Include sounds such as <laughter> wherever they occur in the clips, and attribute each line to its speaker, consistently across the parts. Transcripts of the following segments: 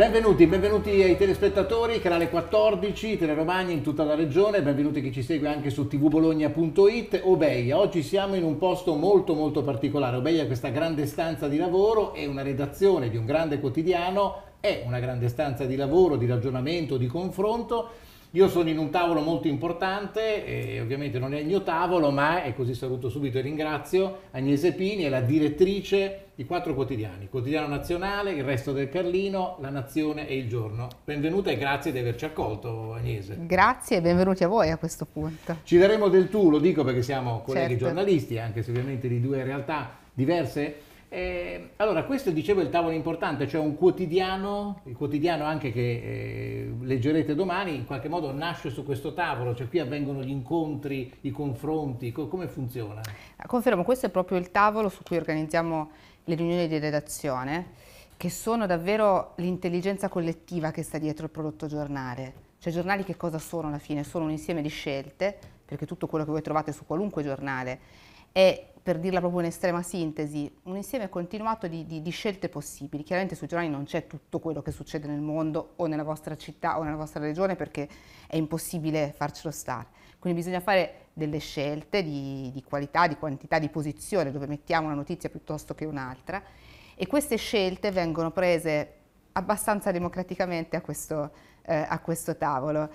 Speaker 1: Benvenuti, benvenuti ai telespettatori, canale 14, Teleromagna in tutta la regione, benvenuti a chi ci segue anche su tvbologna.it, Obeia. Oggi siamo in un posto molto molto particolare, Obeia è questa grande stanza di lavoro e una redazione di un grande quotidiano, è una grande stanza di lavoro, di ragionamento, di confronto io sono in un tavolo molto importante, e ovviamente non è il mio tavolo, ma è così saluto subito e ringrazio Agnese Pini, è la direttrice di quattro quotidiani, Quotidiano Nazionale, Il Resto del Carlino, La Nazione e Il Giorno. Benvenuta e grazie di averci accolto Agnese.
Speaker 2: Grazie e benvenuti a voi a questo punto. Ci
Speaker 1: daremo del tu, lo dico perché siamo colleghi certo. giornalisti, anche se ovviamente di due realtà diverse, eh, allora, questo dicevo è il tavolo importante, cioè un quotidiano, il quotidiano anche che eh, leggerete domani, in qualche modo nasce su questo tavolo, cioè qui avvengono gli incontri, i confronti, co come funziona?
Speaker 2: Ah, confermo, questo è proprio il tavolo su cui organizziamo le riunioni di redazione, che sono davvero l'intelligenza collettiva che sta dietro il prodotto giornale. Cioè giornali che cosa sono alla fine? Sono un insieme di scelte, perché tutto quello che voi trovate su qualunque giornale è per dirla proprio in estrema sintesi, un insieme continuato di, di, di scelte possibili. Chiaramente sui giornali non c'è tutto quello che succede nel mondo o nella vostra città o nella vostra regione perché è impossibile farcelo stare. Quindi bisogna fare delle scelte di, di qualità, di quantità, di posizione, dove mettiamo una notizia piuttosto che un'altra. E queste scelte vengono prese abbastanza democraticamente a questo, eh, a questo tavolo.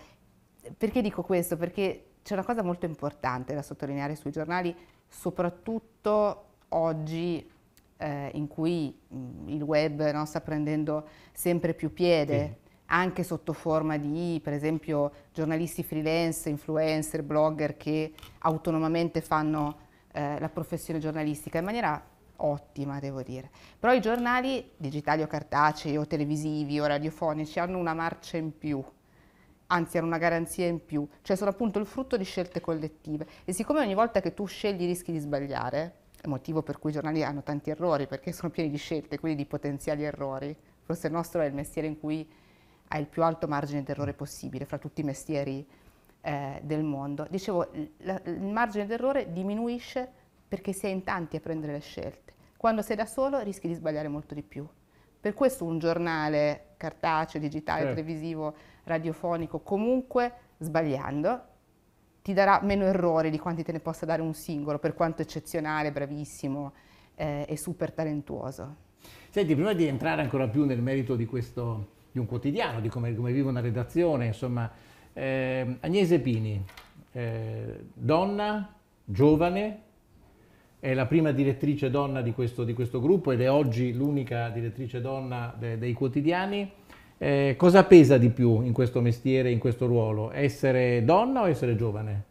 Speaker 2: Perché dico questo? Perché c'è una cosa molto importante da sottolineare sui giornali soprattutto oggi eh, in cui mh, mm, il web no, sta prendendo sempre più piede, sì. anche sotto forma di, per esempio, giornalisti freelance, influencer, blogger che autonomamente fanno eh, la professione giornalistica in maniera ottima, devo dire. Però i giornali digitali o cartacei o televisivi o radiofonici hanno una marcia in più anzi era una garanzia in più, cioè sono appunto il frutto di scelte collettive e siccome ogni volta che tu scegli rischi di sbagliare, motivo per cui i giornali hanno tanti errori, perché sono pieni di scelte, quindi di potenziali errori, forse il nostro è il mestiere in cui hai il più alto margine d'errore possibile fra tutti i mestieri eh, del mondo. Dicevo, la, il margine d'errore diminuisce perché sei in tanti a prendere le scelte. Quando sei da solo rischi di sbagliare molto di più. Per questo un giornale cartaceo, digitale, certo. televisivo radiofonico, comunque sbagliando, ti darà meno errori di quanti te ne possa dare un singolo, per quanto eccezionale, bravissimo eh, e super talentuoso.
Speaker 1: Senti, prima di entrare ancora più nel merito di, questo, di un quotidiano, di come, come vive una redazione, insomma, eh, Agnese Pini, eh, donna, giovane, è la prima direttrice donna di questo, di questo gruppo ed è oggi l'unica direttrice donna de, dei quotidiani. Eh, cosa pesa di più in questo mestiere, in questo ruolo? Essere donna o essere giovane?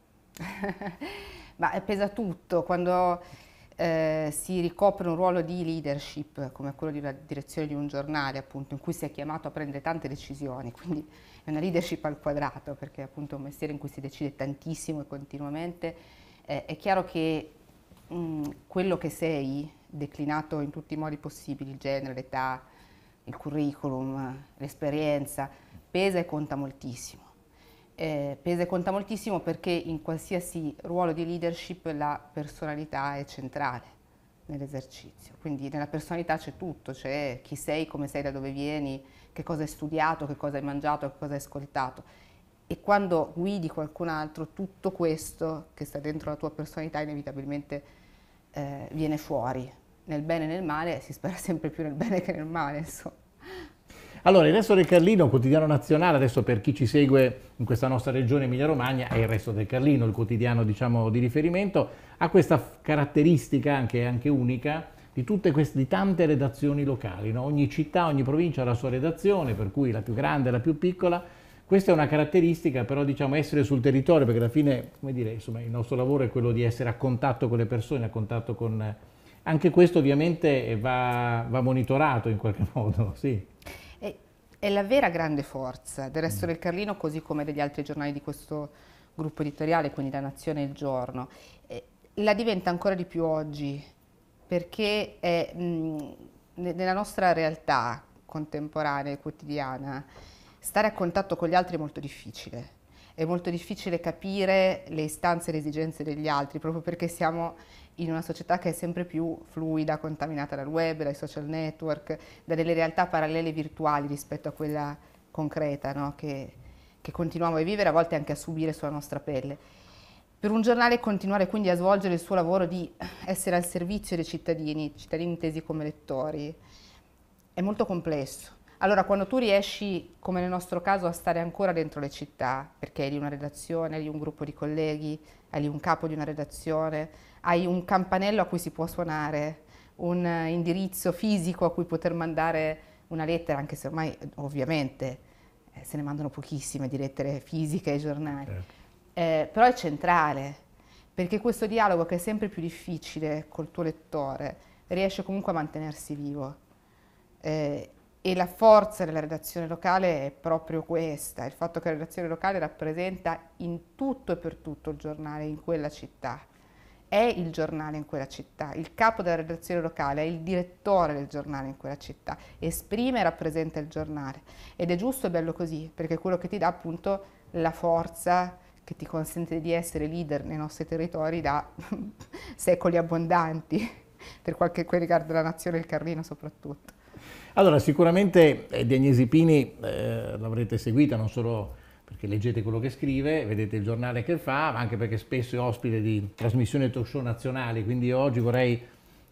Speaker 2: <laughs> Ma eh, pesa tutto, quando eh, si ricopre un ruolo di leadership come quello di una direzione di un giornale, appunto, in cui si è chiamato a prendere tante decisioni, quindi è una leadership al quadrato, perché appunto è un mestiere in cui si decide tantissimo e continuamente, eh, è chiaro che mh, mm, quello che sei, declinato in tutti i modi possibili, il genere, l'età, il curriculum, l'esperienza, pesa e conta moltissimo. Eh, pesa e conta moltissimo perché in qualsiasi ruolo di leadership la personalità è centrale nell'esercizio, quindi nella personalità c'è tutto, c'è chi sei, come sei, da dove vieni, che cosa hai studiato, che cosa hai mangiato, che cosa hai ascoltato. E quando guidi qualcun altro, tutto questo che sta dentro la tua personalità inevitabilmente eh, viene fuori nel bene e nel male, si spera <laughs> sempre più nel bene che nel male, insomma.
Speaker 1: Allora, il Resto del Carlino, quotidiano nazionale, adesso per chi ci segue in questa nostra regione Emilia-Romagna, è il Resto del Carlino, il quotidiano diciamo, di riferimento, ha questa caratteristica anche, anche unica di, queste, di tante redazioni locali. No? Ogni città, ogni provincia ha la sua redazione, per cui la più grande, la più piccola. Questa è una caratteristica, però diciamo essere sul territorio, perché alla fine, come dire, insomma, il nostro lavoro è quello di essere a contatto con le persone, a contatto con anche questo ovviamente va, va monitorato in qualche <laughs> modo, sì.
Speaker 2: È, è, la vera grande forza del resto mm. del Carlino, così come degli altri giornali di questo gruppo editoriale, quindi La Nazione e Il Giorno. Eh, la diventa ancora di più oggi, perché è, mh, mm, nella nostra realtà contemporanea e quotidiana stare a contatto con gli altri è molto difficile. È molto difficile capire le istanze e le esigenze degli altri proprio perché siamo in una società che è sempre più fluida, contaminata dal web, dai social network, da delle realtà parallele virtuali rispetto a quella concreta no? che, che continuiamo a vivere, a volte anche a subire sulla nostra pelle. Per un giornale continuare quindi a svolgere il suo lavoro di essere al servizio dei cittadini, cittadini intesi come lettori, è molto complesso allora, quando tu riesci, come nel nostro caso, a stare ancora dentro le città, perché hai lì una redazione, hai lì un gruppo di colleghi, hai lì un capo di una redazione, hai un campanello a cui si può suonare, un eh, indirizzo fisico a cui poter mandare una lettera, anche se ormai eh, ovviamente eh, se ne mandano pochissime di lettere fisiche ai giornali, certo. eh, però è centrale, perché questo dialogo che è sempre più difficile col tuo lettore riesce comunque a mantenersi vivo. Eh, e la forza della redazione locale è proprio questa, il fatto che la redazione locale rappresenta in tutto e per tutto il giornale in quella città. È il giornale in quella città, il capo della redazione locale è il direttore del giornale in quella città, esprime e rappresenta il giornale. Ed è giusto e bello così, perché è quello che ti dà appunto la forza che ti consente di essere leader nei nostri territori da <laughs> secoli abbondanti, per quel che riguarda la nazione e il Carlino soprattutto.
Speaker 1: Allora, sicuramente di eh, Diagnesi Pini eh, l'avrete seguita non solo perché leggete quello che scrive, vedete il giornale che fa, ma anche perché spesso è ospite di trasmissioni talk show nazionali, quindi oggi vorrei,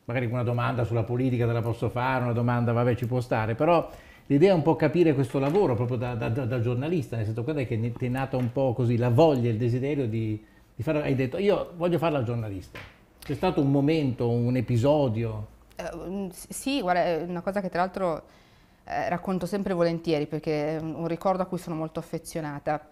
Speaker 1: magari una domanda sulla politica te la posso fare, una domanda, vabbè, ci può stare, però l'idea è un po' capire questo lavoro proprio da, da, da giornalista, nel senso quando è che ti è nata un po' così la voglia, il desiderio di, di fare, hai detto io voglio farla giornalista, c'è stato un momento, un episodio?
Speaker 2: Eh, mm, sì, guarda, è una cosa che tra l'altro eh, racconto sempre volentieri perché è un, un ricordo a cui sono molto affezionata.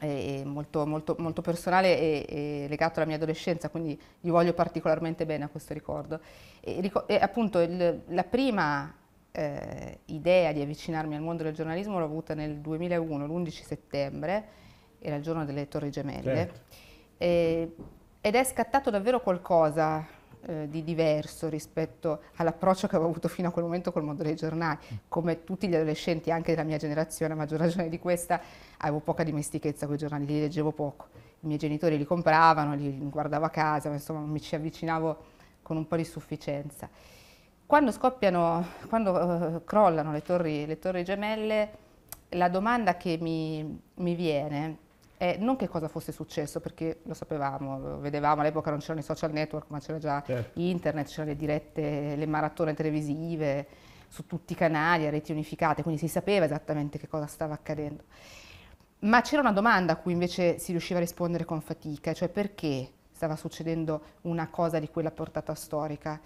Speaker 2: e, è molto, molto, molto, personale e legato alla mia adolescenza, quindi gli voglio particolarmente bene a questo ricordo. E, ric e appunto il, la prima eh, idea di avvicinarmi al mondo del giornalismo l'ho avuta nel 2001, l'11 settembre, era il giorno delle Torri Gemelle, certo. e, ed è scattato davvero qualcosa eh, di diverso rispetto all'approccio che avevo avuto fino a quel momento col mondo dei giornali. Mm. Come tutti gli adolescenti, anche della mia generazione, a maggior ragione di questa, avevo poca dimestichezza con i giornali, li leggevo poco. I miei genitori li compravano, li guardavo a casa, ma insomma mi ci avvicinavo con un po' di sufficienza. Quando scoppiano, quando uh, crollano le torri, le torri gemelle, la domanda che mi, mi viene eh, non che cosa fosse successo, perché lo sapevamo, lo vedevamo, all'epoca non c'erano i social network, ma c'era già certo. internet, c'erano le dirette, le maratone televisive su tutti i canali, a reti unificate, quindi si sapeva esattamente che cosa stava accadendo. Ma c'era una domanda a cui invece si riusciva a rispondere con fatica, cioè perché stava succedendo una cosa di quella portata storica.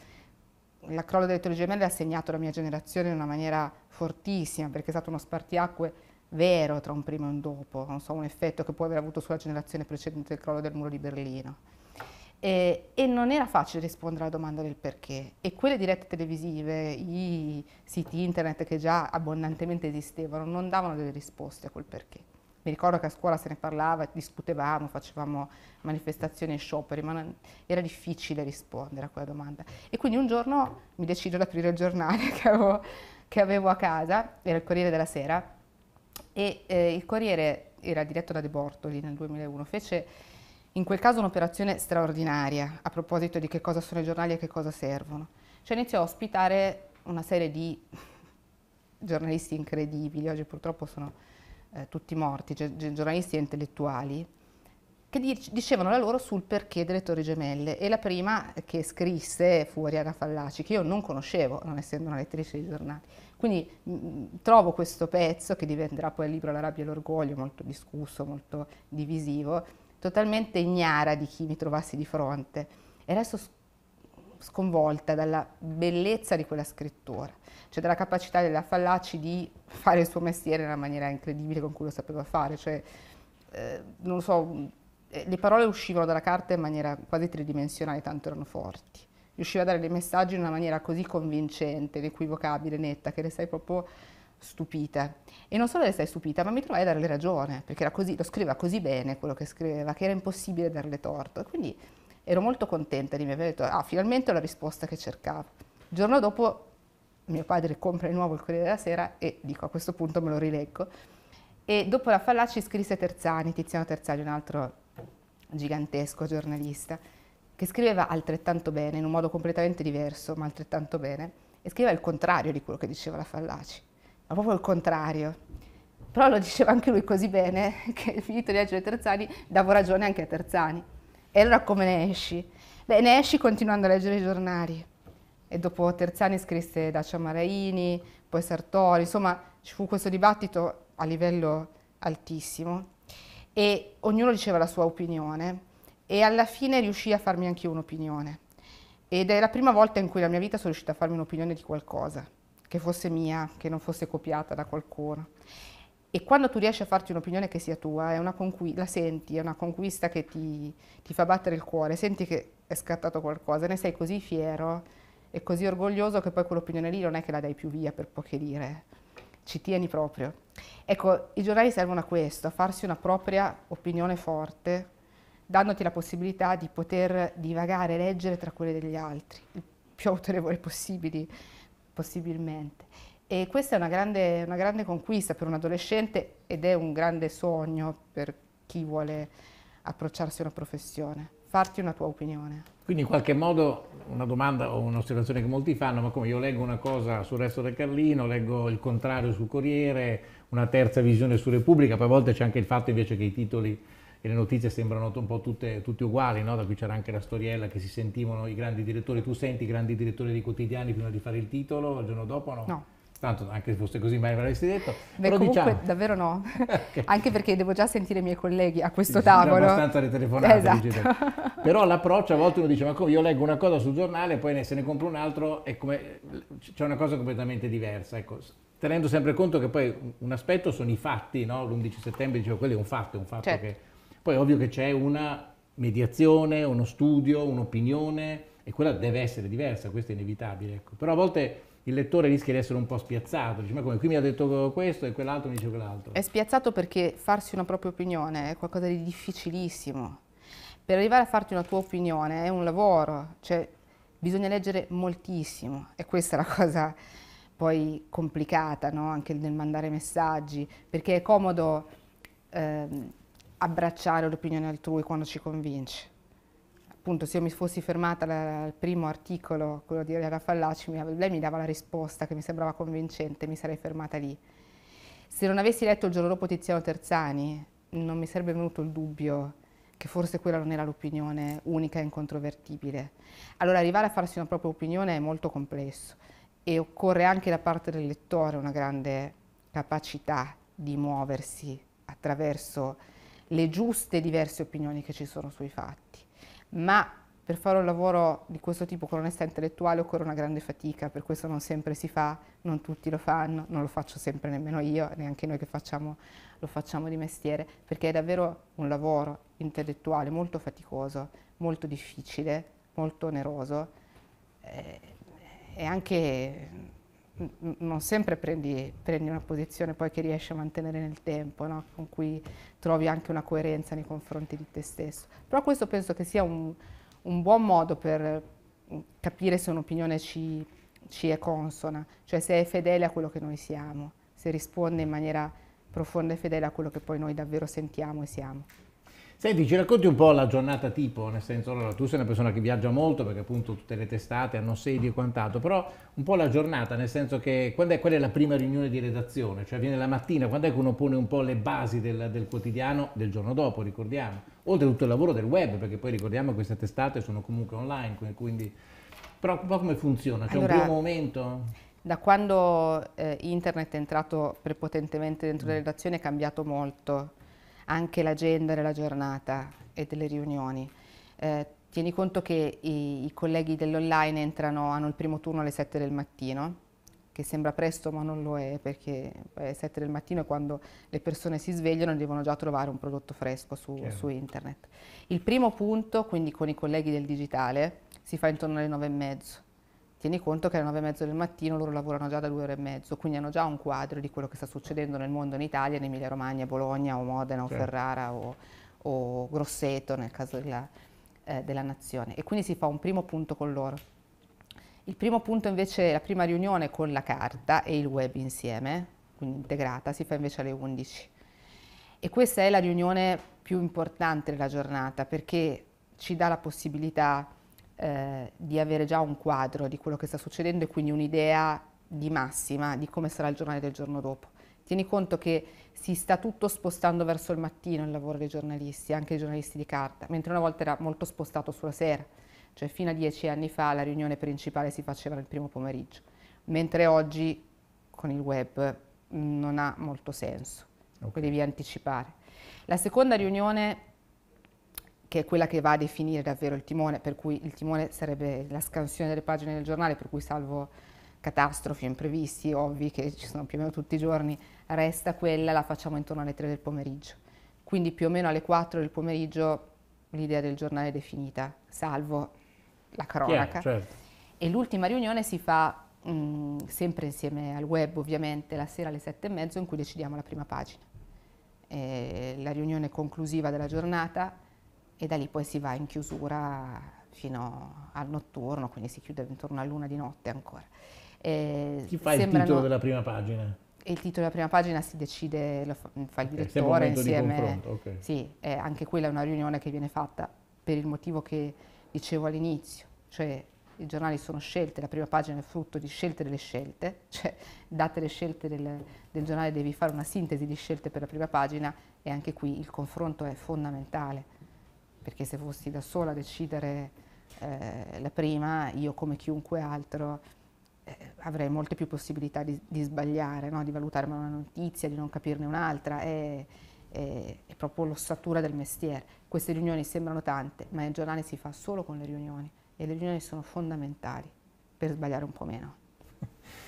Speaker 2: La crollo delle torri gemelle ha segnato la mia generazione in una maniera fortissima, perché è stato uno spartiacque vero tra un prima e un dopo, non so, un effetto che può aver avuto sulla generazione precedente il crollo del muro di Berlino. E, e, non era facile rispondere alla domanda del perché. E quelle dirette televisive, i siti internet che già abbondantemente esistevano, non davano delle risposte a quel perché. Mi ricordo che a scuola se ne parlava, discutevamo, facevamo manifestazioni e scioperi, ma non, era difficile rispondere a quella domanda. E quindi un giorno mi decido ad aprire il giornale <laughs> che avevo, che avevo a casa, era il Corriere della Sera, e eh, il Corriere era diretto da De Bortoli nel 2001, fece in quel caso un'operazione straordinaria a proposito di che cosa sono i giornali e che cosa servono. Cioè iniziò a ospitare una serie di <laughs> giornalisti incredibili, oggi purtroppo sono eh, tutti morti, gi- giornalisti e intellettuali, che dicevano la loro sul perché delle Torri Gemelle e la prima che scrisse fu Ariana Fallaci, che io non conoscevo, non essendo una lettrice di giornali. Quindi mh, mm, mm, trovo questo pezzo, che diventerà poi il libro La rabbia e l'orgoglio, molto discusso, molto divisivo, totalmente ignara di chi mi trovassi di fronte. E resto sconvolta dalla bellezza di quella scrittura, cioè dalla capacità della Fallaci di fare il suo mestiere nella maniera incredibile con cui lo sapeva fare, cioè, eh, non so, eh, le parole uscivano dalla carta in maniera quasi tridimensionale, tanto erano forti. Riusciva a dare dei messaggi in una maniera così convincente, inequivocabile, netta, che restai proprio stupita. E non solo restai stupita, ma mi trovai a darle ragione, perché così, lo scriveva così bene quello che scriveva, che era impossibile darle torto. Quindi ero molto contenta di mi aver detto, ah, finalmente ho la risposta che cercavo. Il giorno dopo mio padre compra di nuovo il Corriere della Sera e dico a questo punto me lo rileggo. E dopo la fallaci scrisse Terzani, Tiziano Terzani, un altro gigantesco giornalista, che scriveva altrettanto bene, in un modo completamente diverso, ma altrettanto bene, e scriveva il contrario di quello che diceva la Fallaci, ma proprio il contrario. Però lo diceva anche lui così bene <laughs> che finito di leggere Terzani davo ragione anche a Terzani. E allora come ne esci? Beh, ne esci continuando a leggere i giornali. E dopo Terzani scrisse Dacia Maraini, poi Sartori, insomma ci fu questo dibattito a livello altissimo e ognuno diceva la sua opinione e alla fine riuscì a farmi anche un'opinione. Ed è la prima volta in cui la mia vita sono riuscita a farmi un'opinione di qualcosa, che fosse mia, che non fosse copiata da qualcuno. E quando tu riesci a farti un'opinione che sia tua, la senti, è una conquista che ti, ti fa battere il cuore, senti che è scattato qualcosa, ne sei così fiero e così orgoglioso che poi quell'opinione lì non è che la dai più via per poche lire ci tieni proprio. Ecco, i giornali servono a questo, a farsi una propria opinione forte, dandoti la possibilità di poter divagare, leggere tra quelle degli altri, il più autorevole possibili, possibilmente. E questa è una grande, una grande conquista per un adolescente ed è un grande sogno per chi vuole approcciarsi a una professione farti una tua opinione.
Speaker 1: Quindi in qualche modo una domanda o un'osservazione che molti fanno, ma come io leggo una cosa sul resto del Carlino, leggo il contrario sul Corriere, una terza visione su Repubblica, poi a volte c'è anche il fatto invece che i titoli e le notizie sembrano un po' tutte, tutte uguali, no? da qui c'era anche la storiella che si sentivano i grandi direttori, tu senti i grandi direttori dei quotidiani prima di fare il titolo, il giorno dopo no? No Tanto anche se fosse così mai me l'avresti detto. Beh, comunque diciamo... davvero no,
Speaker 2: <laughs> okay. anche perché devo già sentire i miei colleghi a questo tavolo. tavolo. abbastanza le telefonate. Esatto.
Speaker 1: Però l'approccio a volte uno dice ma come io leggo una cosa sul giornale e poi se ne compro un altro è come... c'è una cosa completamente diversa. Ecco. Tenendo sempre conto che poi un aspetto sono i fatti, no? l'11 settembre dicevo quello è un fatto, è un fatto certo. che... Poi ovvio che c'è una mediazione, uno studio, un'opinione e quella deve essere diversa, questo è inevitabile. Ecco. Però a volte il lettore rischia di essere un po' spiazzato, dice ma come qui mi ha detto questo e quell'altro mi dice quell'altro. È
Speaker 2: spiazzato perché farsi una propria opinione è qualcosa di difficilissimo. Per arrivare a farti una tua opinione è un lavoro, cioè bisogna leggere moltissimo e questa è la cosa poi complicata no? anche nel mandare messaggi, perché è comodo ehm, abbracciare l'opinione altrui quando ci convince appunto se io mi fossi fermata al primo articolo, quello di Elena Fallaci, lei mi dava la risposta che mi sembrava convincente, mi sarei fermata lì. Se non avessi letto il giorno dopo Tiziano Terzani, non mi sarebbe venuto il dubbio che forse quella non era l'opinione unica e incontrovertibile. Allora arrivare a farsi una propria opinione è molto complesso e occorre anche da parte del lettore una grande capacità di muoversi attraverso le giuste diverse opinioni che ci sono sui fatti ma per fare un lavoro di questo tipo con onestà intellettuale occorre una grande fatica, per questo non sempre si fa, non tutti lo fanno, non lo faccio sempre nemmeno io, neanche noi che facciamo, lo facciamo di mestiere, perché è davvero un lavoro intellettuale molto faticoso, molto difficile, molto oneroso eh, e anche non sempre prendi, prendi, una posizione poi che riesci a mantenere nel tempo, no? con cui trovi anche una coerenza nei confronti di te stesso. Però questo penso che sia un, un buon modo per mm, capire se un'opinione ci, ci, è consona, cioè se è fedele a quello che noi siamo, se risponde in maniera profonda e fedele a quello che poi noi davvero sentiamo e siamo.
Speaker 1: Senti, ci racconti un po' la giornata tipo, nel senso, allora, tu sei una persona che viaggia molto perché appunto tutte le testate hanno sedi e quant'altro, però un po' la giornata, nel senso che quando è, qual è la prima riunione di redazione? Cioè viene la mattina, quando è che uno pone un po' le basi del, del quotidiano del giorno dopo, ricordiamo? Oltre a tutto il lavoro del web, perché poi ricordiamo che queste testate sono comunque online, quindi... Però un po' come funziona? C'è allora... un primo
Speaker 2: momento? da quando eh, internet è entrato prepotentemente dentro mm. la redazione è cambiato molto anche l'agenda della giornata e delle riunioni. Eh, tieni conto che i, i colleghi dell'online entrano, hanno il primo turno alle 7 del mattino, che sembra presto ma non lo è perché alle 7 del mattino è quando le persone si svegliano e devono già trovare un prodotto fresco su, su internet. Il primo punto, quindi con i colleghi del digitale, si fa intorno alle 9 e mezzo Tieni conto che alle nove e mezzo del mattino loro lavorano già da due ore e mezzo, quindi hanno già un quadro di quello che sta succedendo nel mondo in Italia, in Emilia Romagna, Bologna o Modena o Ferrara o, o, Grosseto nel caso della, eh, della, nazione. E quindi si fa un primo punto con loro. Il primo punto invece, la prima riunione con la carta e il web insieme, quindi integrata, si fa invece alle 11. E questa è la riunione più importante della giornata perché ci dà la possibilità eh, di avere già un quadro di quello che sta succedendo e quindi un'idea di massima di come sarà il giornale del giorno dopo. Tieni conto che si sta tutto spostando verso il mattino il lavoro dei giornalisti, anche i giornalisti di carta, mentre una volta era molto spostato sulla sera, cioè fino a dieci anni fa la riunione principale si faceva nel primo pomeriggio, mentre oggi con il web mm, non ha molto senso, okay. devi anticipare. La seconda riunione che è quella che va a definire davvero il timone, per cui il timone sarebbe la scansione delle pagine del giornale, per cui salvo catastrofi, imprevisti, ovvi che ci sono più o meno tutti i giorni, resta quella, la facciamo intorno alle 3 del pomeriggio. Quindi più o meno alle 4 del pomeriggio l'idea del giornale è definita, salvo la cronaca. Yeah, certo. E l'ultima riunione si fa mh, mm, sempre insieme al web, ovviamente, la sera alle 7 e mezzo in cui decidiamo la prima pagina. E la riunione conclusiva della giornata e da lì poi si va in chiusura fino al notturno, quindi si chiude intorno a luna di notte ancora. Eh, Chi fa sembrano... il titolo della prima pagina? il titolo della prima pagina si decide, lo fa, fa il direttore okay, insieme. Di okay. Sì, eh, anche quella è una riunione che viene fatta per il motivo che dicevo all'inizio, cioè i giornali sono scelte, la prima pagina è frutto di scelte delle scelte, <laughs> cioè date le scelte del, del giornale devi fare una sintesi di scelte per la prima pagina e anche qui il confronto è fondamentale perché se fossi da sola a decidere eh, la prima, io come chiunque altro eh, avrei molte più possibilità di, di sbagliare, no? di valutarmi una notizia, di non capirne un'altra. È, è, è proprio l'ossatura del mestiere. Queste riunioni sembrano tante, ma il giornale si fa solo con le riunioni e le riunioni sono fondamentali per sbagliare un po' meno.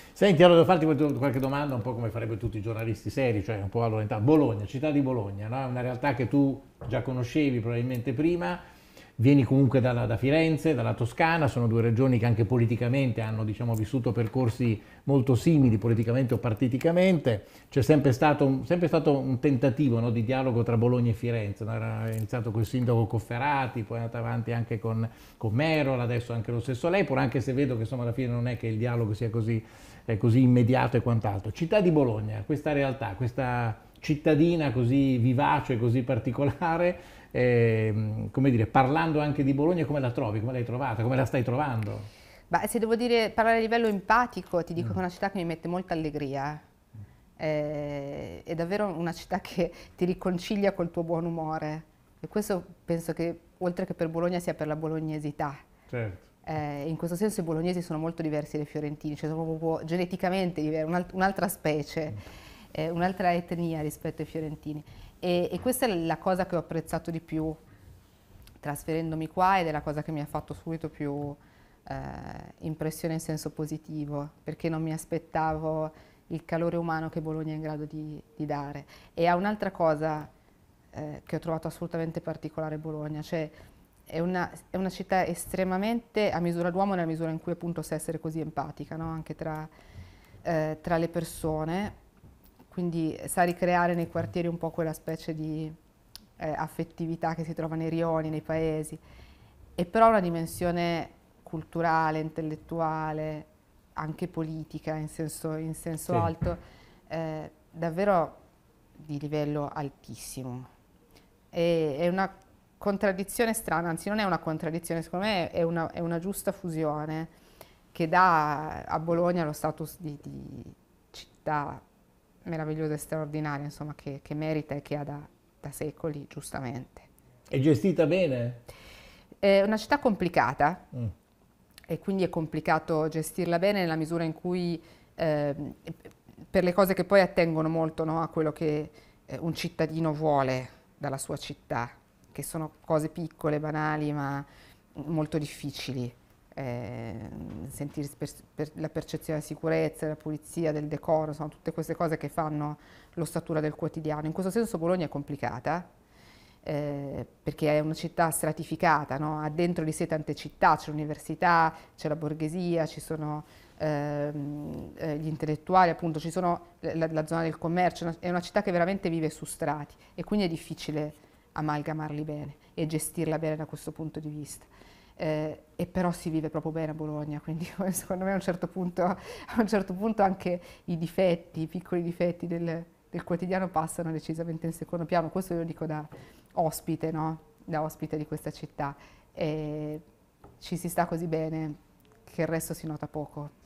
Speaker 1: <laughs> Senti, allora devo farti qualche domanda, un po' come farebbero tutti i giornalisti seri, cioè un po' alla realtà. Bologna, città di Bologna, no? è una realtà che tu già conoscevi probabilmente prima, vieni comunque dalla, da Firenze, dalla Toscana, sono due regioni che anche politicamente hanno diciamo, vissuto percorsi molto simili, politicamente o partiticamente. C'è sempre stato un, sempre stato un tentativo no, di dialogo tra Bologna e Firenze, no? era iniziato col sindaco Cofferati, poi è andato avanti anche con, con Merola, adesso anche lo stesso Lepore, anche se vedo che insomma, alla fine non è che il dialogo sia così eh, così immediato e quant'altro. Città di Bologna, questa realtà, questa cittadina così vivace, così particolare, eh, come dire, parlando anche di Bologna, come la trovi, come l'hai trovata, come la stai trovando?
Speaker 2: Beh, se devo dire, parlare a livello empatico, ti dico mm. che è una città che mi mette molta allegria. Eh, eh è davvero una città che ti riconcilia col tuo buon umore. E questo penso che, oltre che per Bologna, sia per la bolognesità. Certo eh, in questo senso i bolognesi sono molto diversi dai fiorentini, cioè sono proprio geneticamente diversi, un'altra specie, eh, un'altra etnia rispetto ai fiorentini. E, e, questa è la cosa che ho apprezzato di più trasferendomi qua ed è la cosa che mi ha fatto subito più eh, impressione in senso positivo, perché non mi aspettavo il calore umano che Bologna è in grado di, di dare. E ha un'altra cosa eh, che ho trovato assolutamente particolare Bologna, cioè è una, è una, città estremamente a misura d'uomo nella misura in cui appunto sa essere così empatica, no? anche tra, eh, tra, le persone, quindi sa ricreare nei quartieri un po' quella specie di eh, affettività che si trova nei rioni, nei paesi, e però una dimensione culturale, intellettuale, anche politica in senso, in senso sì. alto, eh, davvero di livello altissimo. E, è una contraddizione strana, anzi non è una contraddizione, secondo me è una, è una giusta fusione che dà a Bologna lo status di, di città meravigliosa e straordinaria, insomma, che, che, merita e che ha da, da secoli, giustamente. È gestita bene? È una città complicata mm. e quindi è complicato gestirla bene nella misura in cui, eh, per le cose che poi attengono molto no, a quello che eh, un cittadino vuole dalla sua città, che sono cose piccole, banali, ma molto difficili. Eh, sentire per la percezione della sicurezza, della pulizia, del decoro, sono tutte queste cose che fanno l'ossatura del quotidiano. In questo senso Bologna è complicata, eh, perché è una città stratificata, no? ha dentro di sé tante città, c'è l'università, c'è la borghesia, ci sono ehm, eh, gli intellettuali, appunto, ci sono la, la zona del commercio, è una città che veramente vive su strati e quindi è difficile amalgamarli bene e gestirla bene da questo punto di vista. Eh, e però si vive proprio bene a Bologna, quindi <laughs> secondo me a un certo punto, a un certo punto anche i difetti, i piccoli difetti del, del, quotidiano passano decisamente in secondo piano. Questo io dico da ospite, no? da ospite di questa città. E ci si sta così bene che il resto si nota poco.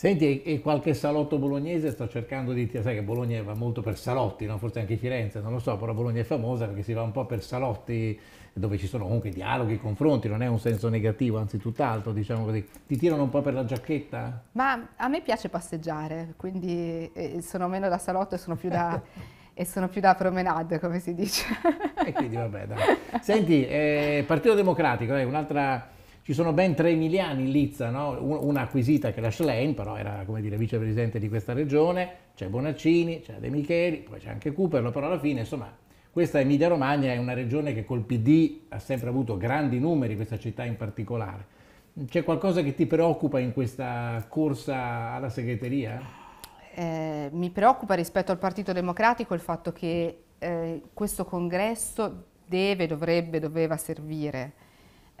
Speaker 1: Senti, e qualche salotto bolognese sto cercando di... Sai che Bologna va molto per salotti, no? forse anche Firenze, non lo so, però Bologna è famosa perché si va un po' per salotti dove ci sono comunque dialoghi, confronti, non è un senso negativo, anzi tutt'altro, diciamo così. Ti tirano un po' per la giacchetta?
Speaker 2: Ma a me piace passeggiare, quindi sono meno da salotto e sono più da... <laughs> e sono più da promenade, come si dice.
Speaker 1: e quindi vabbè, dai. Senti, eh, Partito Democratico, è eh, un'altra ci sono ben tre emiliani in Lizza, no? una acquisita che è la Schlein, però era come dire vicepresidente di questa regione, c'è Bonaccini, c'è De Micheli, poi c'è anche Cuperlo, però alla fine insomma questa Emilia Romagna è una regione che col PD ha sempre avuto grandi numeri, questa città in particolare. C'è qualcosa che ti preoccupa in questa corsa alla segreteria?
Speaker 2: Eh, mi preoccupa rispetto al Partito Democratico il fatto che eh, questo congresso deve, dovrebbe, doveva servire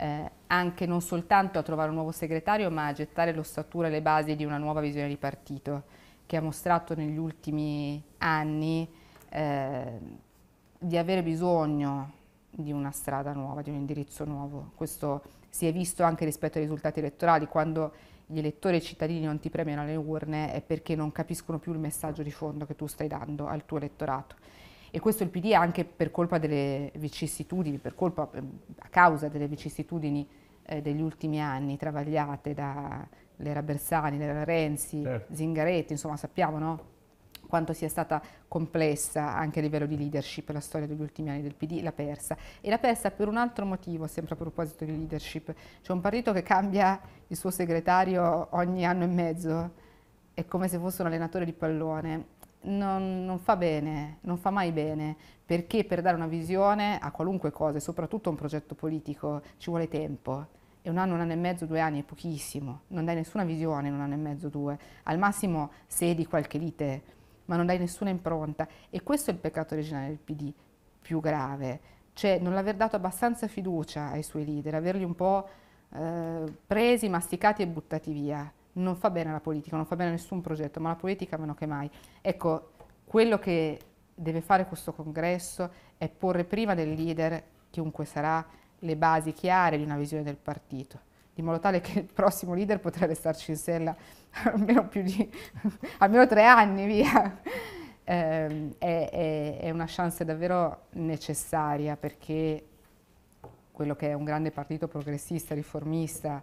Speaker 2: eh, anche non soltanto a trovare un nuovo segretario, ma a gettare l'ossatura e le basi di una nuova visione di partito che ha mostrato negli ultimi anni eh, di avere bisogno di una strada nuova, di un indirizzo nuovo. Questo si è visto anche rispetto ai risultati elettorali, quando gli elettori e i cittadini non ti premiano alle urne è perché non capiscono più il messaggio di fondo che tu stai dando al tuo elettorato e questo il PD anche per colpa delle vicissitudini, per colpa, ehm, a causa delle vicissitudini eh, degli ultimi anni travagliate dall'era Bersani, l'era Renzi, certo. Zingaretti, insomma sappiamo no? quanto sia stata complessa anche a livello di leadership la storia degli ultimi anni del PD, l'ha persa. E l'ha persa per un altro motivo, sempre a proposito di leadership. C'è un partito che cambia il suo segretario ogni anno e mezzo, è come se fosse un allenatore di pallone non, non, fa bene, non fa mai bene, perché per dare una visione a qualunque cosa, soprattutto a un progetto politico, ci vuole tempo. E un anno, un anno e mezzo, due anni è pochissimo, non dai nessuna visione in un anno e mezzo, due, al massimo sedi qualche lite, ma non dai nessuna impronta. E questo è il peccato originale del PD più grave, cioè non aver dato abbastanza fiducia ai suoi leader, averli un po' eh, presi, masticati e buttati via non fa bene alla politica, non fa bene a nessun progetto, ma la politica meno che mai. Ecco, quello che deve fare questo congresso è porre prima del leader, chiunque sarà, le basi chiare di una visione del partito, in modo tale che il prossimo leader potrà restarci in sella almeno, di, <laughs> almeno tre anni, via. Eh, è, è una chance davvero necessaria perché quello che è un grande partito progressista, riformista,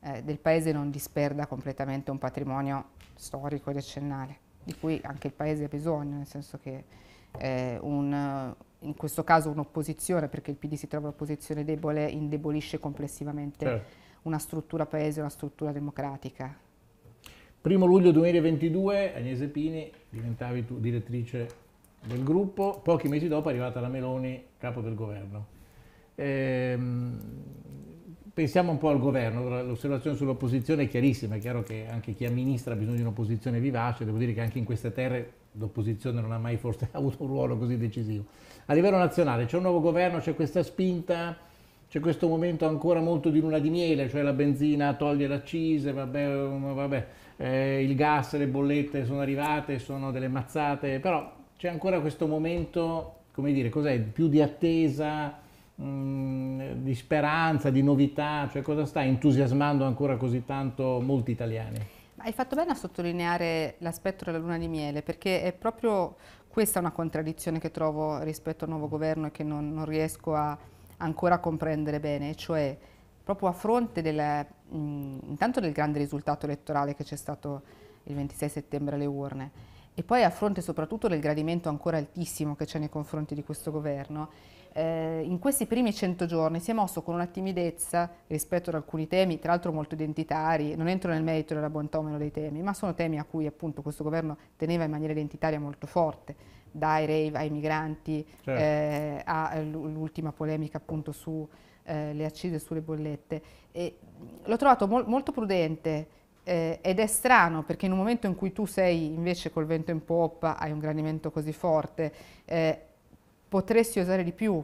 Speaker 2: eh, del Paese non disperda completamente un patrimonio storico e decennale, di cui anche il Paese ha bisogno, nel senso che eh, un, in questo caso un'opposizione, perché il PD si trova in opposizione debole, indebolisce complessivamente certo. una struttura Paese, una struttura democratica.
Speaker 1: Primo luglio 2022 Agnese Pini diventavi tu direttrice del gruppo, pochi mesi dopo è arrivata la Meloni, capo del governo. Ehm, pensiamo un po' al governo, l'osservazione sull'opposizione è chiarissima, è chiaro che anche chi amministra ha bisogno di un'opposizione vivace, devo dire che anche in queste terre l'opposizione non ha mai forse <laughs> avuto un ruolo così decisivo. A livello nazionale c'è un nuovo governo, c'è questa spinta, c'è questo momento ancora molto di luna di miele, cioè la benzina toglie l'accise, vabbè, um, vabbè, eh, il gas, le bollette sono arrivate, sono delle mazzate, però c'è ancora questo momento, come dire, cos'è, più di attesa Mm, di speranza, di novità? Cioè cosa sta entusiasmando ancora così tanto molti italiani?
Speaker 2: Hai fatto bene a sottolineare l'aspetto della luna di miele perché è proprio questa una contraddizione che trovo rispetto al nuovo governo e che non, non riesco a ancora a comprendere bene, cioè proprio a fronte del, mh, mm, intanto del grande risultato elettorale che c'è stato il 26 settembre alle urne e poi a fronte soprattutto del gradimento ancora altissimo che c'è nei confronti di questo governo, eh, in questi primi 100 giorni si è mosso con una timidezza rispetto ad alcuni temi, tra l'altro molto identitari, non entro nel merito della buontomeno dei temi, ma sono temi a cui appunto questo governo teneva in maniera identitaria molto forte, dai rave ai migranti, certo. eh, all'ultima polemica appunto sulle eh, accise sulle bollette. l'ho trovato mol molto prudente, eh, ed è strano perché in un momento in cui tu sei invece col vento in poppa, hai un gradimento così forte, eh, potresti usare di più.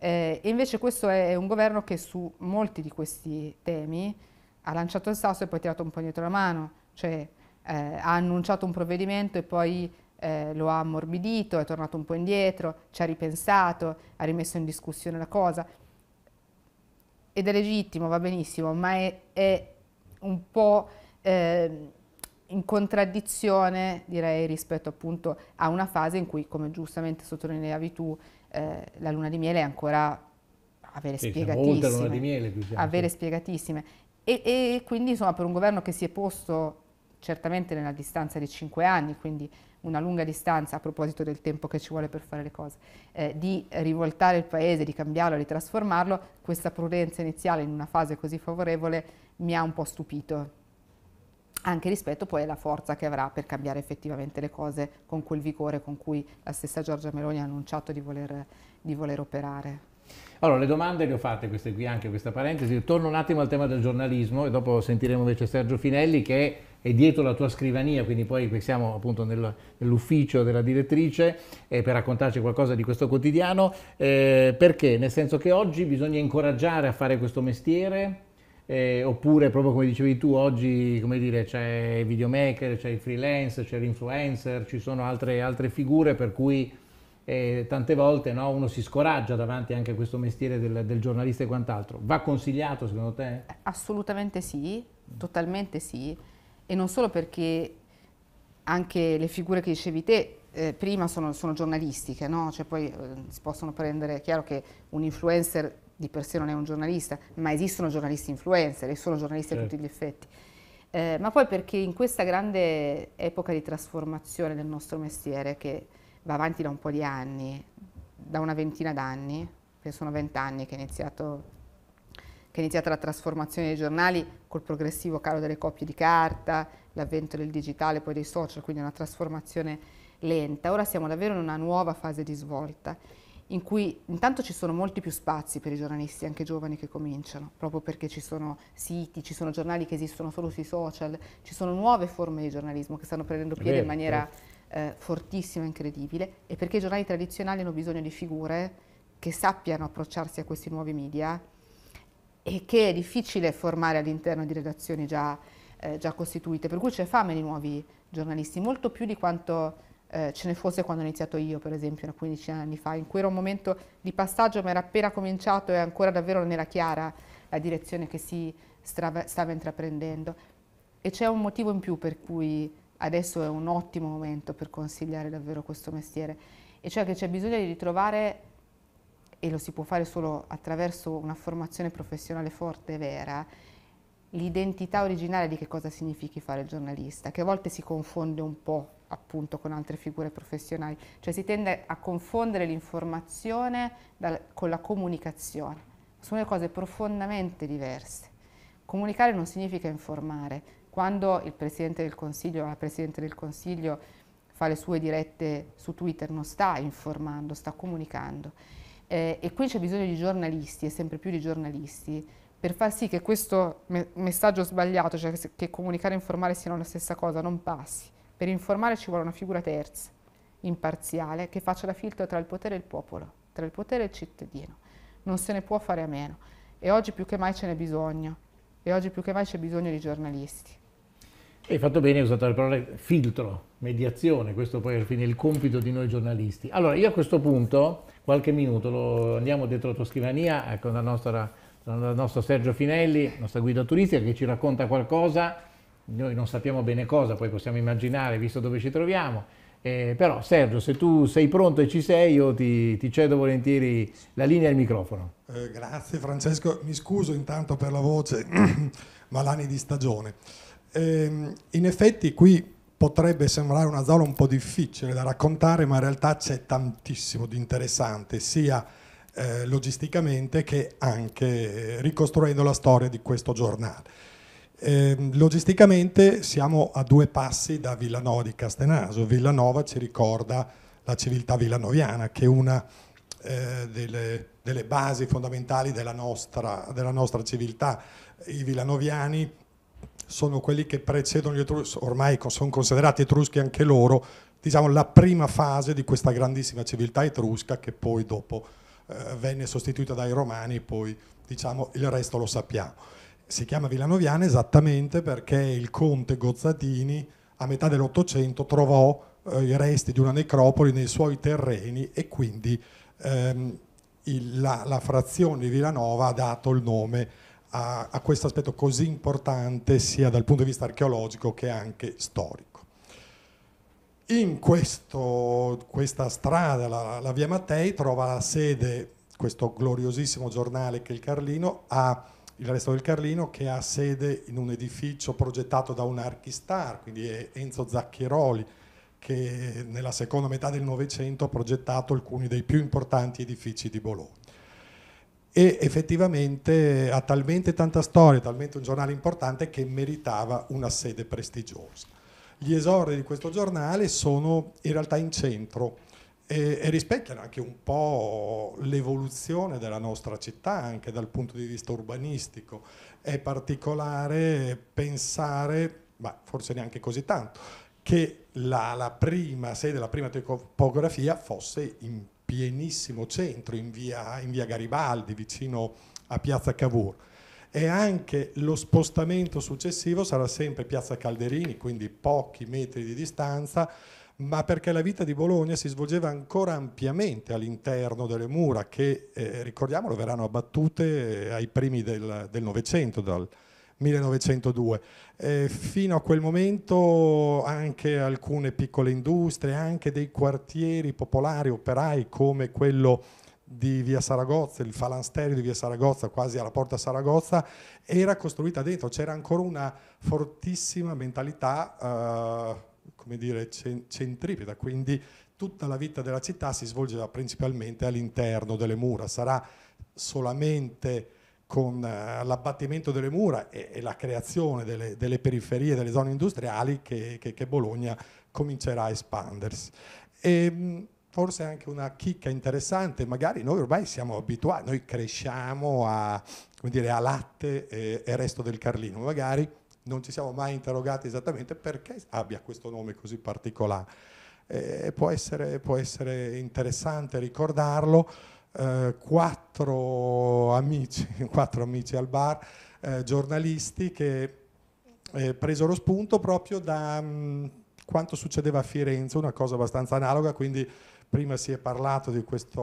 Speaker 2: Eh, e invece questo è un governo che su molti di questi temi ha lanciato il sasso e poi tirato un po' dietro la mano, cioè eh, ha annunciato un provvedimento e poi eh, lo ha ammorbidito, è tornato un po' indietro, ci ha ripensato, ha rimesso in discussione la cosa. Ed è legittimo, va benissimo, ma è, è un po' eh, in contraddizione direi rispetto appunto a una fase in cui come giustamente sottolineavi tu eh, la luna di miele è ancora a vere spiegatissime, miele, diciamo. a vere spiegatissime. E, e, quindi insomma per un governo che si è posto certamente nella distanza di cinque anni quindi una lunga distanza a proposito del tempo che ci vuole per fare le cose, eh, di rivoltare il paese, di cambiarlo, di trasformarlo, questa prudenza iniziale in una fase così favorevole mi ha un po' stupito anche rispetto poi alla forza che avrà per cambiare effettivamente le cose con quel vigore con cui la stessa Giorgia Meloni ha annunciato di voler, di voler operare.
Speaker 1: Allora, le domande le ho fatte, queste qui anche, questa parentesi. Torno un attimo al tema del giornalismo e dopo sentiremo invece Sergio Finelli che è dietro la tua scrivania, quindi poi siamo appunto nel, nell'ufficio della direttrice eh, per raccontarci qualcosa di questo quotidiano. Eh, perché? Nel senso che oggi bisogna incoraggiare a fare questo mestiere, eh, oppure proprio come dicevi tu oggi, come dire, c'è il videomaker, c'è il freelance, c'è l'influencer, ci sono altre, altre figure per cui eh, tante volte no, uno si scoraggia davanti anche a questo mestiere del, del giornalista e quant'altro. Va consigliato secondo te?
Speaker 2: Assolutamente sì, totalmente sì, e non solo perché anche le figure che dicevi te eh, prima sono, sono giornalistiche, no? cioè poi eh, si possono prendere, è chiaro che un influencer di per sé non è un giornalista, ma esistono giornalisti influencer e sono giornalisti certo. a tutti gli effetti. Eh, ma poi perché in questa grande epoca di trasformazione del nostro mestiere, che va avanti da un po' di anni, da una ventina d'anni, perché sono vent'anni che, che è iniziata la trasformazione dei giornali col progressivo calo delle copie di carta, l'avvento del digitale, poi dei social, quindi una trasformazione lenta. Ora siamo davvero in una nuova fase di svolta in cui intanto ci sono molti più spazi per i giornalisti, anche giovani che cominciano, proprio perché ci sono siti, ci sono giornali che esistono solo sui social, ci sono nuove forme di giornalismo che stanno prendendo piede Beh, in maniera certo. eh, fortissima, incredibile, e perché i giornali tradizionali hanno bisogno di figure che sappiano approcciarsi a questi nuovi media e che è difficile formare all'interno di redazioni già, eh, già costituite, per cui c'è fame di nuovi giornalisti, molto più di quanto eh, ce ne fosse quando ho iniziato io, per esempio, 15 anni fa, in cui era un momento di passaggio, ma era appena cominciato e ancora davvero non era chiara la direzione che si strava, stava intraprendendo. E c'è un motivo in più per cui adesso è un ottimo momento per consigliare davvero questo mestiere, e cioè che c'è bisogno di ritrovare, e lo si può fare solo attraverso una formazione professionale forte e vera, l'identità originale di che cosa significhi fare il giornalista, che a volte si confonde un po' appunto con altre figure professionali, cioè si tende a confondere l'informazione dal, con la comunicazione, sono due cose profondamente diverse. Comunicare non significa informare, quando il Presidente del Consiglio o la Presidente del Consiglio fa le sue dirette su Twitter non sta informando, sta comunicando. Eh, e qui c'è bisogno di giornalisti e sempre più di giornalisti per far sì che questo me- messaggio sbagliato, cioè che comunicare e informare siano la stessa cosa, non passi. Per informare ci vuole una figura terza, imparziale, che faccia da filtro tra il potere e il popolo, tra il potere e il cittadino. Non se ne può fare a meno e oggi più che mai ce n'è bisogno e oggi più che mai c'è bisogno di giornalisti.
Speaker 1: Hai fatto bene, hai usato la parola filtro, mediazione, questo poi alla fine è il compito di noi giornalisti. Allora io a questo punto, qualche minuto, lo andiamo dietro la tua scrivania con ecco, il nostro Sergio Finelli, nostra guida turistica che ci racconta qualcosa noi non sappiamo bene cosa, poi possiamo immaginare, visto dove ci troviamo, eh, però Sergio, se tu sei pronto e ci sei, io ti, ti cedo volentieri la linea e il microfono.
Speaker 3: Eh, grazie Francesco, mi scuso intanto per la voce, <clears throat> malani di stagione. Eh, in effetti qui potrebbe sembrare una zona un po' difficile da raccontare, ma in realtà c'è tantissimo di interessante, sia eh, logisticamente che anche eh, ricostruendo la storia di questo giornale. Eh, logisticamente siamo a due passi da Villanova di Castenaso. Villanova ci ricorda la civiltà villanoviana, che è una eh, delle, delle, basi fondamentali della nostra, della nostra, civiltà. I villanoviani sono quelli che precedono gli etruschi, ormai sono considerati etruschi anche loro, diciamo la prima fase di questa grandissima civiltà etrusca che poi dopo eh, venne sostituita dai romani, poi diciamo il resto lo sappiamo si chiama Villanoviana esattamente perché il conte Gozzatini a metà dell'Ottocento trovò eh, i resti di una necropoli nei suoi terreni e quindi ehm, il, la, la, frazione di Villanova ha dato il nome a, a questo aspetto così importante sia dal punto di vista archeologico che anche storico. In questo, questa strada, la, la, via Mattei, trova la sede questo gloriosissimo giornale che il Carlino ha il resto del Carlino, che ha sede in un edificio progettato da un archistar, quindi è Enzo Zaccheroli, che nella seconda metà del Novecento ha progettato alcuni dei più importanti edifici di Bologna. E effettivamente ha talmente tanta storia, talmente un giornale importante che meritava una sede prestigiosa. Gli esordi di questo giornale sono in realtà in centro, e, e, rispecchiano anche un po' l'evoluzione della nostra città anche dal punto di vista urbanistico. È particolare pensare, ma forse neanche così tanto, che la, la prima sede, la prima topografia fosse in pienissimo centro, in via, in via Garibaldi, vicino a Piazza Cavour e anche lo spostamento successivo sarà sempre Piazza Calderini, quindi pochi metri di distanza, ma perché la vita di Bologna si svolgeva ancora ampiamente all'interno delle mura che, eh, ricordiamolo, verranno abbattute eh, ai primi del Novecento, dal 1902. Eh, fino a quel momento anche alcune piccole industrie, anche dei quartieri popolari operai come quello di via Saragozza, il falansterio di via Saragozza, quasi alla porta Saragozza, era costruita dentro, c'era ancora una fortissima mentalità eh, come dire, centripeta, quindi tutta la vita della città si svolgerà principalmente all'interno delle mura, sarà solamente con eh, l'abbattimento delle mura e, e la creazione delle, delle, periferie, delle zone industriali che, che, che Bologna comincerà a espandersi. E, ehm, forse anche una chicca interessante, magari noi ormai siamo abituati, noi cresciamo a, dire, a latte e, e resto del Carlino, magari non ci siamo mai interrogati esattamente perché abbia questo nome così particolare. Eh, può, essere, può, essere, interessante ricordarlo. Eh, quattro, amici, <laughs> quattro, amici, al bar, eh, giornalisti che eh, presero spunto proprio da mh, mm, quanto succedeva a Firenze, una cosa abbastanza analoga, quindi prima si è parlato di questa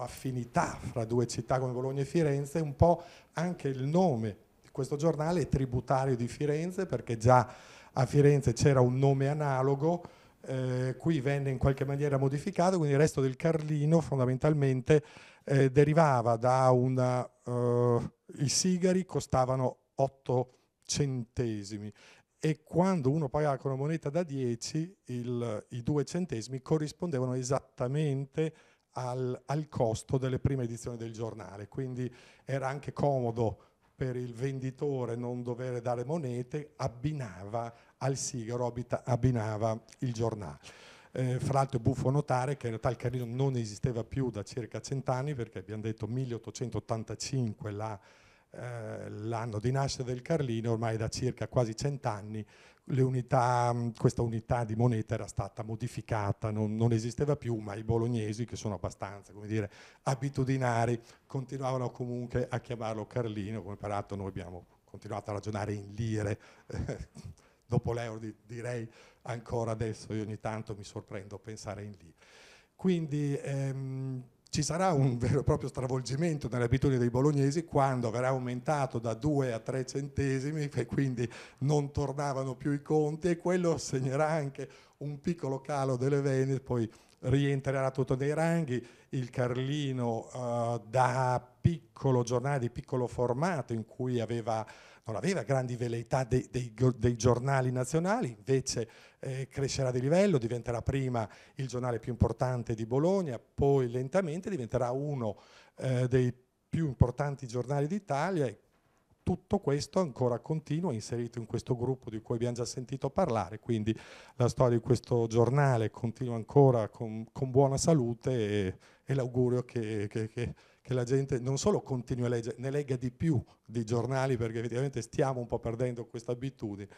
Speaker 3: affinità fra due città come Bologna e Firenze, un po' anche il nome questo giornale è tributario di Firenze perché già a Firenze c'era un nome analogo, eh, qui venne in qualche maniera modificato, quindi il resto del Carlino fondamentalmente eh, derivava da una... Eh, I sigari costavano 8 centesimi e quando uno pagava con una moneta da 10 il, i 2 centesimi corrispondevano esattamente al, al costo delle prime edizioni del giornale, quindi era anche comodo per il venditore non dover dare monete, abbinava al sigaro, abbinava il giornale. Eh, fra l'altro è buffo notare che in realtà il carino non esisteva più da circa cent'anni perché abbiamo detto 1885 la eh, l'anno di nascita del Carlino, ormai da circa quasi cent'anni, unità, questa unità di moneta era stata modificata, non, non, esisteva più, ma i bolognesi, che sono abbastanza dire, abitudinari, continuavano comunque a chiamarlo Carlino, come peraltro noi abbiamo continuato a ragionare in lire. Eh, dopo l'euro di, direi ancora adesso, io ogni tanto mi sorprendo a pensare in lire. Quindi ehm, ci sarà un vero e proprio stravolgimento nelle abitudini dei bolognesi quando verrà aumentato da 2 a 3 centesimi e quindi non tornavano più i conti e quello segnerà anche un piccolo calo delle vendite, poi rientrerà tutto nei ranghi, il Carlino eh, da piccolo giornale di piccolo formato in cui aveva non aveva grandi veleità dei, dei, dei giornali nazionali, invece eh, crescerà di livello, diventerà prima il giornale più importante di Bologna, poi lentamente diventerà uno eh, dei più importanti giornali d'Italia e tutto questo ancora continua, inserito in questo gruppo di cui abbiamo già sentito parlare, quindi la storia di questo giornale continua ancora con, con buona salute e, e l'augurio che, che, che che la gente non solo continui a leggere, ne legga di più di giornali perché effettivamente stiamo un po' perdendo questa abitudine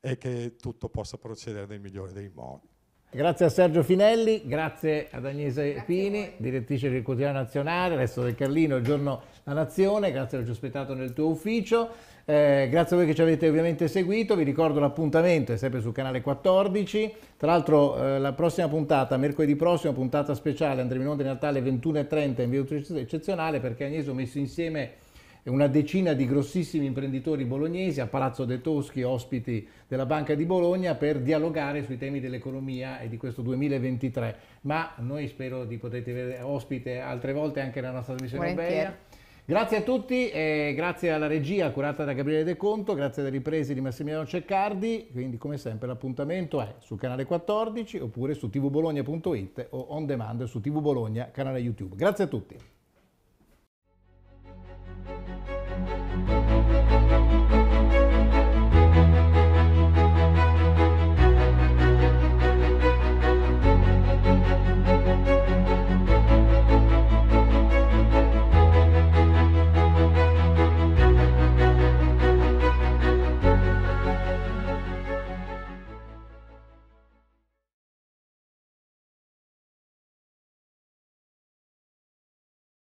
Speaker 3: e che tutto possa procedere nel migliore dei modi.
Speaker 1: Grazie a Sergio Finelli, grazie ad Agnese grazie Pini, direttrice del Quotidiano Nazionale, Resto del Carlino, Il Giorno La Nazione, grazie per averci ospitato nel tuo ufficio. Eh, grazie a voi che ci avete ovviamente seguito, vi ricordo l'appuntamento è sempre sul canale 14, tra l'altro eh, la prossima puntata, mercoledì prossimo, puntata speciale, andremo in onda in realtà alle 21.30 in via Utrecht eccezionale perché Agnese ho messo insieme una decina di grossissimi imprenditori bolognesi a Palazzo De Toschi, ospiti della Banca di Bologna, per dialogare sui temi dell'economia e di questo 2023. Ma noi spero di poter avere ospite altre volte anche nella nostra trasmissione Europea. Grazie a tutti, eh, grazie alla regia curata da Gabriele De Conto, grazie alle riprese di Massimiliano Ceccardi, quindi come sempre l'appuntamento è sul canale 14 oppure su tvbologna.it o on demand su tvbologna canale YouTube. Grazie a tutti.